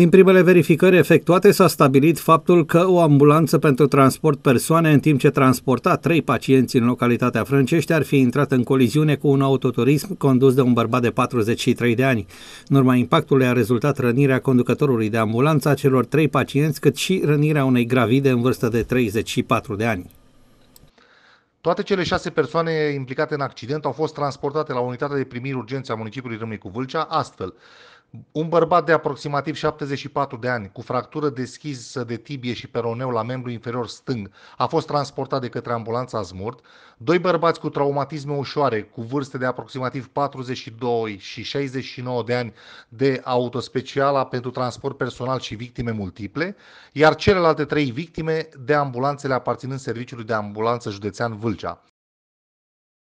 Din primele verificări efectuate s-a stabilit faptul că o ambulanță pentru transport persoane în timp ce transporta trei pacienți în localitatea Frâncești ar fi intrat în coliziune cu un autoturism condus de un bărbat de 43 de ani. În urma impactului a rezultat rănirea conducătorului de ambulanță a celor trei pacienți, cât și rănirea unei gravide în vârstă de 34 de ani. Toate cele șase persoane implicate în accident au fost transportate la unitatea de primiri urgențe a municipiului Râmnicu Vâlcea, astfel un bărbat de aproximativ 74 de ani, cu fractură deschisă de tibie și peroneu la membru inferior stâng, a fost transportat de către ambulanța Zmurt. Doi bărbați cu traumatisme ușoare, cu vârste de aproximativ 42 și 69 de ani, de autospeciala pentru transport personal și victime multiple, iar celelalte trei victime de ambulanțele aparținând serviciului de ambulanță județean Vâlcea.